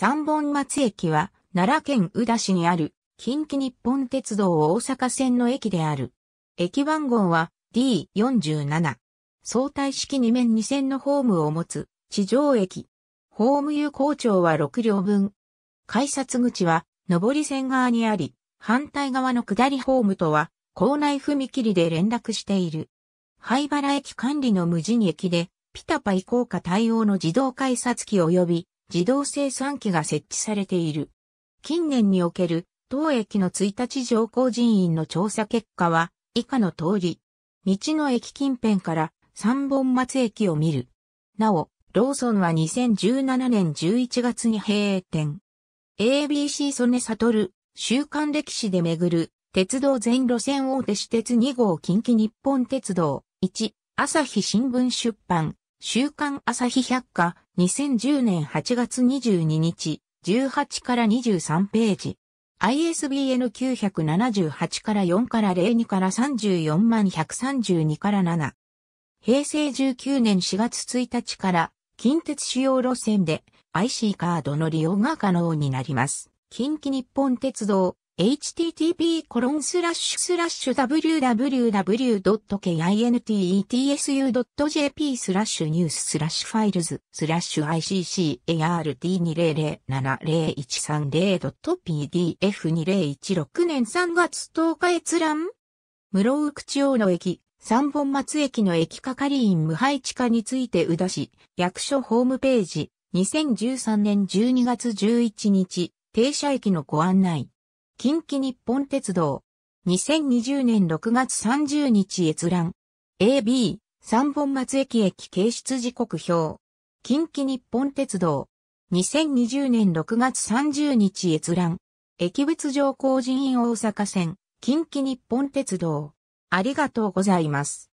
三本松駅は、奈良県宇田市にある、近畿日本鉄道大阪線の駅である。駅番号は D47。相対式2面2線のホームを持つ地上駅。ホーム有効長は6両分。改札口は上り線側にあり、反対側の下りホームとは校内踏切で連絡している。灰原駅管理の無人駅で、ピタパイ効果対応の自動改札機及び自動生産機が設置されている。近年における当駅の1日乗降人員の調査結果は以下の通り、道の駅近辺から三本松駅を見る。なお、ローソンは2017年11月に閉店。ABC 曽根悟、週刊歴史で巡る、鉄道全路線大手私鉄2号近畿日本鉄道、1、朝日新聞出版、週刊朝日百科、2010年8月22日、18から23ページ。ISBN 978から4から02から34万132から7。平成19年4月1日から近鉄主要路線で IC カードの利用が可能になります。近畿日本鉄道 http://www.kintsu.jp e t スラッシュニューススラッシュファイルズスラッシュ ICCART2007013.pdf2016 年3月10日閲覧室生口大の駅、三本松駅の駅係員無配置化について宇田市、役所ホームページ、2013年12月11日、停車駅のご案内。近畿日本鉄道。2020年6月30日閲覧。AB、三本松駅駅掲出時刻表。近畿日本鉄道。2020年6月30日閲覧。駅別上工人員大阪線、近畿日本鉄道。ありがとうございます。